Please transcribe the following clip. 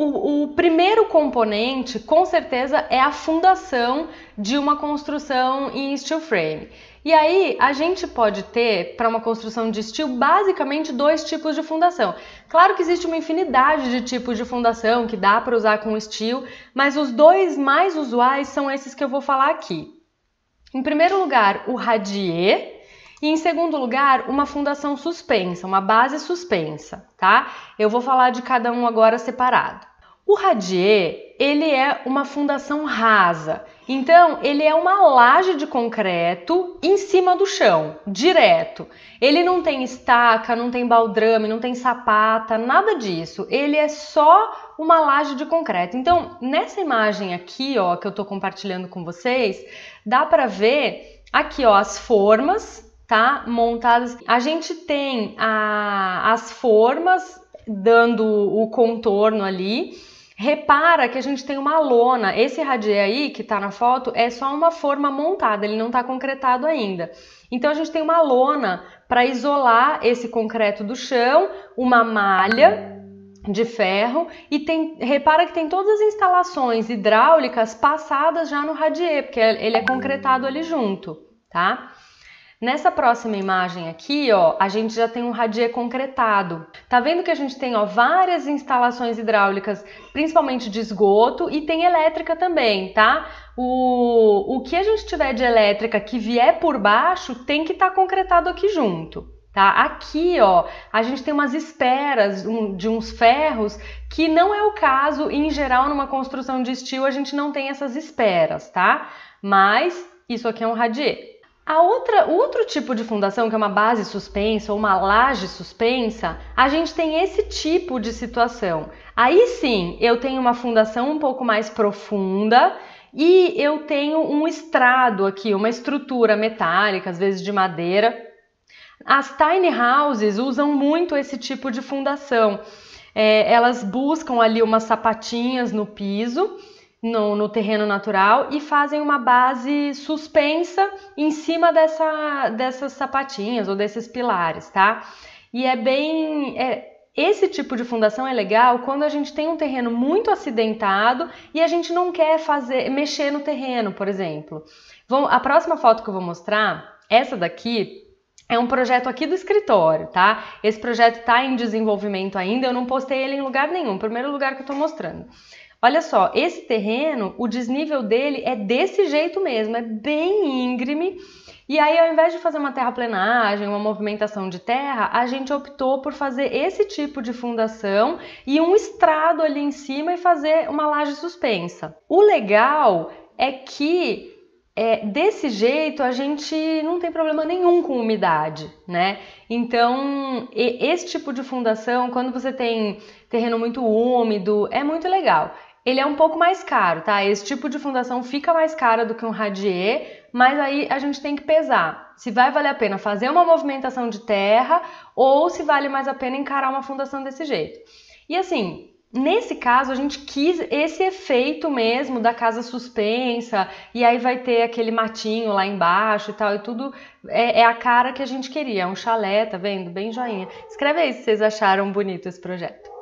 O, o, primeiro componente, com certeza, é a fundação de uma construção em steel frame. E aí, a gente pode ter, para uma construção de steel, basicamente dois tipos de fundação. Claro que existe uma infinidade de tipos de fundação que dá para usar com steel, mas os dois mais usuais são esses que eu vou falar aqui. Em primeiro lugar, o radier, e em segundo lugar, uma fundação suspensa, uma base suspensa, tá? Eu vou falar de cada um agora separado. O Radier, ele é uma fundação rasa. Então, ele é uma laje de concreto em cima do chão, direto. Ele não tem estaca, não tem baldrame, não tem sapata, nada disso. Ele é só uma laje de concreto. Então, nessa imagem aqui, ó, que eu tô compartilhando com vocês, dá para ver aqui, ó, as formas, tá? Montadas. A gente tem a, as formas dando o contorno ali Repara que a gente tem uma lona. Esse radier aí que está na foto é só uma forma montada, ele não está concretado ainda. Então a gente tem uma lona para isolar esse concreto do chão, uma malha de ferro e tem, repara que tem todas as instalações hidráulicas passadas já no radier, porque ele é concretado ali junto, tá? Nessa próxima imagem aqui, ó, a gente já tem um radier concretado. Tá vendo que a gente tem, ó, várias instalações hidráulicas, principalmente de esgoto e tem elétrica também, tá? O, o que a gente tiver de elétrica que vier por baixo tem que estar tá concretado aqui junto. Tá? Aqui, ó, a gente tem umas esperas de uns ferros que não é o caso, em geral, numa construção de estilo, a gente não tem essas esperas, tá? Mas isso aqui é um radier. A outra, outro tipo de fundação, que é uma base suspensa ou uma laje suspensa, a gente tem esse tipo de situação. Aí sim, eu tenho uma fundação um pouco mais profunda e eu tenho um estrado aqui, uma estrutura metálica, às vezes de madeira. As tiny houses usam muito esse tipo de fundação. É, elas buscam ali umas sapatinhas no piso no, no, terreno natural e fazem uma base suspensa em cima dessa, dessas sapatinhas ou desses pilares, tá? E é bem. É, esse tipo de fundação é legal quando a gente tem um terreno muito acidentado e a gente não quer fazer mexer no terreno, por exemplo. Vou a próxima foto que eu vou mostrar, essa daqui, é um projeto aqui do escritório, tá? Esse projeto está em desenvolvimento ainda, eu não postei ele em lugar nenhum, primeiro lugar que eu estou mostrando. Olha só, esse terreno, o desnível dele é desse jeito mesmo, é bem íngreme. E aí, ao invés de fazer uma terraplenagem, uma movimentação de terra, a gente optou por fazer esse tipo de fundação e um estrado ali em cima e fazer uma laje suspensa. O legal é que é, desse jeito a gente não tem problema nenhum com umidade, né? Então, esse tipo de fundação, quando você tem terreno muito úmido, é muito legal. Ele é um pouco mais caro, tá? Esse tipo de fundação fica mais cara do que um radier, mas aí a gente tem que pesar se vai valer a pena fazer uma movimentação de terra ou se vale mais a pena encarar uma fundação desse jeito. E assim, Nesse caso, a gente quis esse efeito mesmo da casa suspensa, e aí vai ter aquele matinho lá embaixo e tal, e tudo é, é, a cara que a gente queria. É um chalé, tá vendo? Bem joinha. Escreve aí se vocês acharam bonito esse projeto.